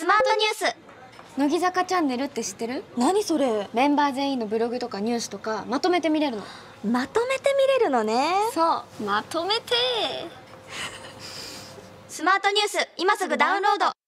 スマートニュース乃木坂チャンネルって知ってる何それメンバー全員のブログとかニュースとかまとめて見れるのまとめて見れるのねそうまとめてスマートニュース今すぐダウンロード